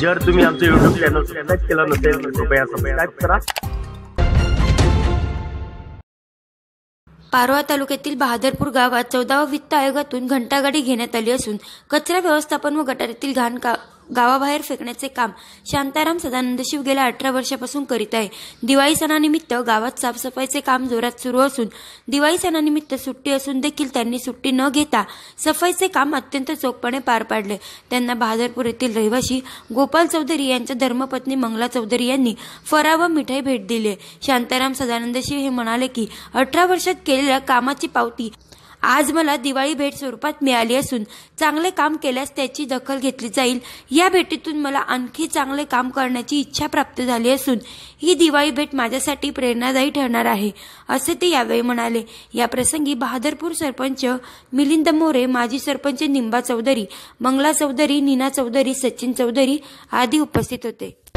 जर तुम्ही आमचं युट्यूब चॅनल सबस्क्राईब केलं नसेल तर कृपया सबस्क्राईब करा पारोळा तालुक्यातील बहादरपूर गावात चौदावा वित्त आयोगातून घंटागाडी घेण्यात आली असून कचरा व्यवस्थापन व गटारातील घाण का गावाबाहेर फेकण्याचे काम शांताराम सदानंद शिव गेल्या अठरा वर्षापासून करीत आहे दिवाळी सणानिमित्त गावात साफसफाईचे काम जोरात सुरू असून दिवाळी सणानिमित्त सुट्टी असून देखील त्यांनी सुट्टी न घेता सफाईचे काम अत्यंत चोखपणे पार पाडले त्यांना बहादरपूर येथील रहिवाशी गोपाल चौधरी यांच्या धर्मपत्नी मंगला चौधरी यांनी फरा व मिठाई भेट दिली शांताराम सदानंद शिव हे म्हणाले की अठरा वर्षात केलेल्या कामाची पावती आज मला दिवाळी भेट स्वरूपात मिळाली असून चांगले काम केल्यास त्याची दखल घेतली जाईल या भेटीतून मला आणखी चांगले काम करण्याची इच्छा प्राप्त झाली असून ही दिवाळी भेट माझ्यासाठी प्रेरणादायी ठरणार आहे असे ते यावेळी म्हणाले या प्रसंगी बहादरपूर सरपंच मिलिंद मोरे माजी सरपंच निंबा चौधरी मंगला चौधरी नीना चौधरी सचिन चौधरी आदी उपस्थित होते